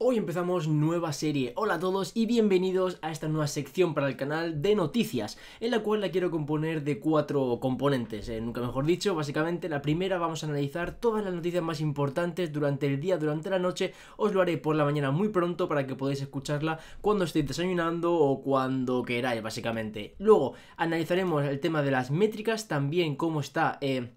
Hoy empezamos nueva serie. Hola a todos y bienvenidos a esta nueva sección para el canal de noticias, en la cual la quiero componer de cuatro componentes, eh, nunca mejor dicho. Básicamente, la primera vamos a analizar todas las noticias más importantes durante el día, durante la noche. Os lo haré por la mañana muy pronto para que podáis escucharla cuando estéis desayunando o cuando queráis, básicamente. Luego analizaremos el tema de las métricas, también cómo está... Eh,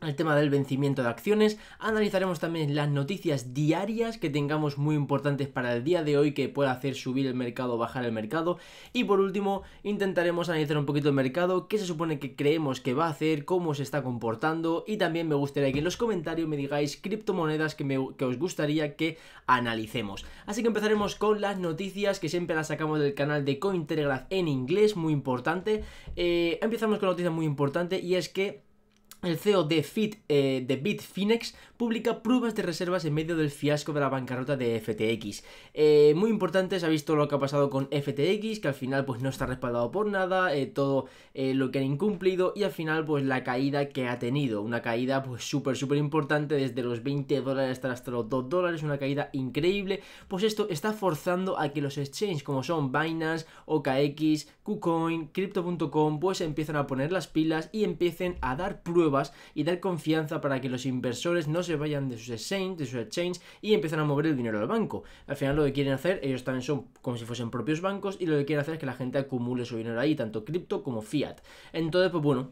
el tema del vencimiento de acciones, analizaremos también las noticias diarias que tengamos muy importantes para el día de hoy que pueda hacer subir el mercado o bajar el mercado y por último intentaremos analizar un poquito el mercado, qué se supone que creemos que va a hacer, cómo se está comportando y también me gustaría que en los comentarios me digáis criptomonedas que, me, que os gustaría que analicemos. Así que empezaremos con las noticias que siempre las sacamos del canal de Cointelegraph en inglés, muy importante. Eh, empezamos con noticia muy importante y es que el CEO de, eh, de Bitfinex publica pruebas de reservas en medio del fiasco de la bancarrota de FTX. Eh, muy importante, se ha visto lo que ha pasado con FTX, que al final pues no está respaldado por nada, eh, todo lo que han incumplido y al final pues la caída que ha tenido. Una caída pues súper súper importante desde los 20 dólares hasta, los 2 dólares, una caída increíble. Pues esto está forzando a que los exchanges como son Binance, OKX, KuCoin, Crypto.com pues empiezan a poner las pilas y empiecen a dar pruebas y dar confianza para que los inversores no se vayan de sus exchanges, de exchange y empiecen a mover el dinero al banco. Al final lo que quieren hacer, ellos también son como si fuesen propios bancos y lo que quieren hacer es que la gente acumule su dinero ahí, tanto cripto como fiat. Entonces, pues bueno,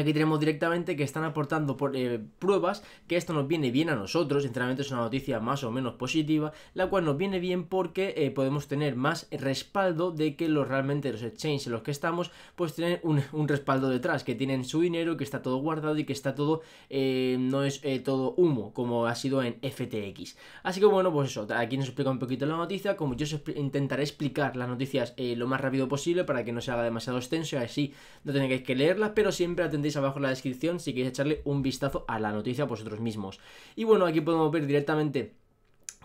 Aquí tenemos directamente que están aportando eh, pruebas, que esto nos viene bien a nosotros, sinceramente es una noticia más o menos positiva, la cual nos viene bien porque eh, podemos tener más respaldo de que los realmente los exchanges en los que estamos, pues tienen un, respaldo detrás, que tienen su dinero, que está todo guardado y que está todo, eh, no es todo humo, como ha sido en FTX. Así que bueno, pues eso, aquí nos explica un poquito la noticia, como yo intentaré explicar las noticias lo más rápido posible para que no se haga demasiado extenso y así no tengáis que leerlas, pero siempre atentos abajo en la descripción si queréis echarle un vistazo a la noticia vosotros mismos. Y bueno, aquí podemos ver directamente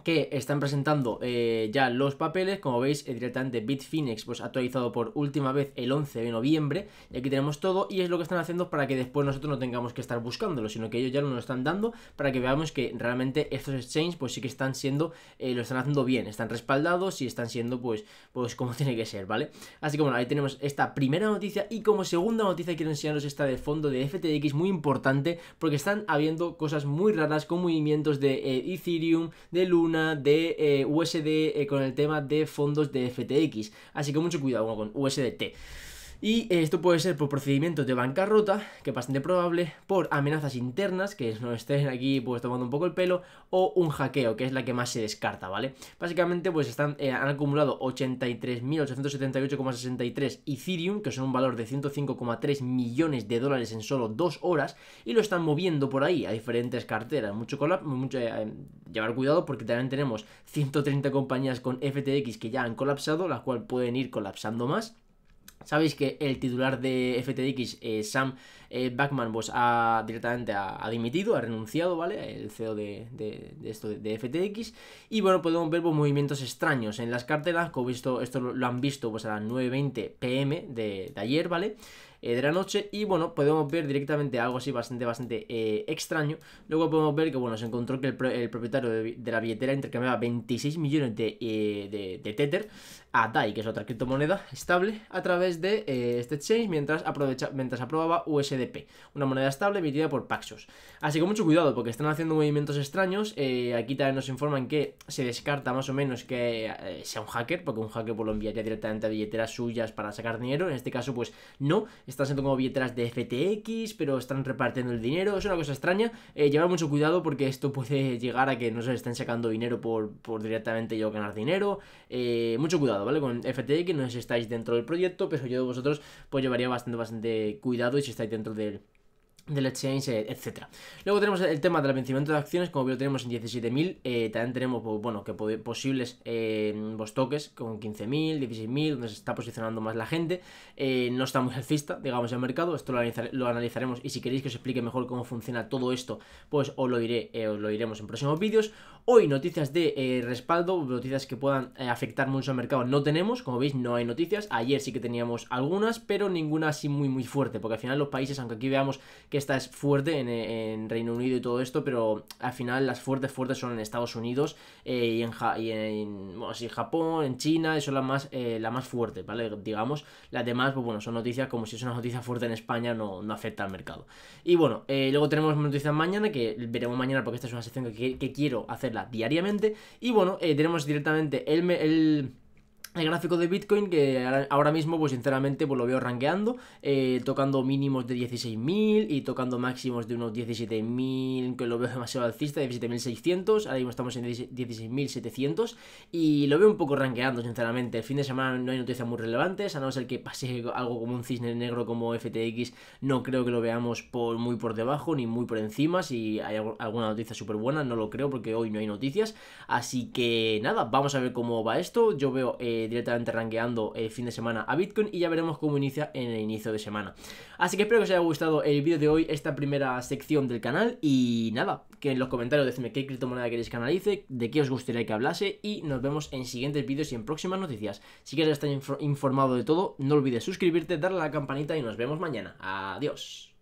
que están presentando eh, ya los papeles, como veis directamente Bitfinex pues actualizado por última vez el 11 de noviembre y aquí tenemos todo y es lo que están haciendo para que después nosotros no tengamos que estar buscándolo, sino que ellos ya nos lo están dando para que veamos que realmente estos exchanges pues sí que están siendo, eh, lo están haciendo bien, están respaldados y están siendo pues, pues como tiene que ser, ¿vale? Así que bueno, ahí tenemos esta primera noticia y como segunda noticia quiero enseñaros esta de fondo de FTX muy importante porque están habiendo cosas muy raras con movimientos de eh, Ethereum, de Luna, una de eh, USD eh, con el tema de fondos de FTX. Así que mucho cuidado con USDT. Y esto puede ser por procedimientos de bancarrota, que es bastante probable, por amenazas internas, que no estén aquí pues tomando un poco el pelo, o un hackeo, que es la que más se descarta, ¿vale? Básicamente pues están, eh, han acumulado 83.878,63 Ethereum, que son un valor de 105,3 millones de dólares en solo dos horas, y lo están moviendo por ahí a diferentes carteras. Mucho mucho, eh, llevar cuidado porque también tenemos 130 compañías con FTX que ya han colapsado, las cuales pueden ir colapsando más. Sabéis que el titular de FTX, eh, Sam eh, Backman, pues ha directamente ha, dimitido, ha renunciado, ¿vale? El CEO de, esto de, FTX. Y bueno, podemos ver pues, movimientos extraños en las carteras. Como visto, esto lo, han visto pues, a las 9.20 pm de, ayer, ¿vale? Eh, de la noche. Y bueno, podemos ver directamente algo así bastante, bastante eh, extraño. Luego podemos ver que, bueno, se encontró que el, propietario de, la billetera intercambiaba 26 millones de, de Tether a DAI, que es otra criptomoneda estable, a través de eh, este exchange mientras, aprovecha, mientras aprobaba USDP, una moneda estable emitida por Paxos. Así que mucho cuidado porque están haciendo movimientos extraños. Eh, aquí también nos informan que se descarta más o menos que eh, sea un hacker, porque un hacker pues, lo enviaría directamente a billeteras suyas para sacar dinero. En este caso, pues no, están siendo como billeteras de FTX, pero están repartiendo el dinero. Es una cosa extraña. llevar mucho cuidado porque esto puede llegar a que no se estén sacando dinero por, por directamente yo ganar dinero. mucho cuidado. ¿vale? Con que no sé si estáis dentro del proyecto, pero yo de vosotros pues llevaría bastante, bastante cuidado y si estáis dentro del del exchange, etcétera. Luego tenemos el tema del vencimiento de acciones, como lo tenemos en 17.000, eh, también tenemos, pues, bueno, que posibles eh, toques con 15.000, 16.000, donde se está posicionando más la gente, eh, no está muy alcista, digamos, el mercado, esto lo, analizaremos y si queréis que os explique mejor cómo funciona todo esto, pues os lo, iré, eh, os lo iremos en próximos vídeos. Hoy noticias de respaldo, noticias que puedan afectar mucho al mercado, no tenemos, como veis no hay noticias, ayer sí que teníamos algunas, pero ninguna así muy muy fuerte, porque al final los países, aunque aquí veamos que esta es fuerte en, Reino Unido y todo esto, pero al final las fuertes fuertes son en Estados Unidos eh, y, en, Japón, en China, eso es más, eh, la más fuerte, ¿vale? Digamos, las demás, pues bueno, son noticias como si es una noticia fuerte en España, no, no afecta al mercado. Y bueno, eh, luego tenemos noticias mañana, que veremos mañana porque esta es una sección que, quiero hacerla diariamente. Y bueno, tenemos directamente el el gráfico de Bitcoin que ahora mismo pues sinceramente pues lo veo rankeando eh, tocando mínimos de 16.000 y tocando máximos de unos 17.000 que lo veo demasiado alcista 17.600 ahora mismo estamos en 16.700 y lo veo un poco rankeando sinceramente el fin de semana no hay noticias muy relevantes a no ser que pase algo como un cisne negro como FTX no creo que lo veamos por muy por debajo ni muy por encima si hay alguna noticia súper buena no lo creo porque hoy no hay noticias así que nada vamos a ver cómo va esto yo veo eh, directamente rankeando el eh, fin de semana a Bitcoin y ya veremos cómo inicia en el inicio de semana. Así que espero que os haya gustado el vídeo de hoy, esta primera sección del canal y nada, que en los comentarios decidme qué criptomoneda queréis que analice, de qué os gustaría que hablase y nos vemos en siguientes vídeos y en próximas noticias. Si quieres estar informado de todo, no olvides suscribirte, darle a la campanita y nos vemos mañana. Adiós.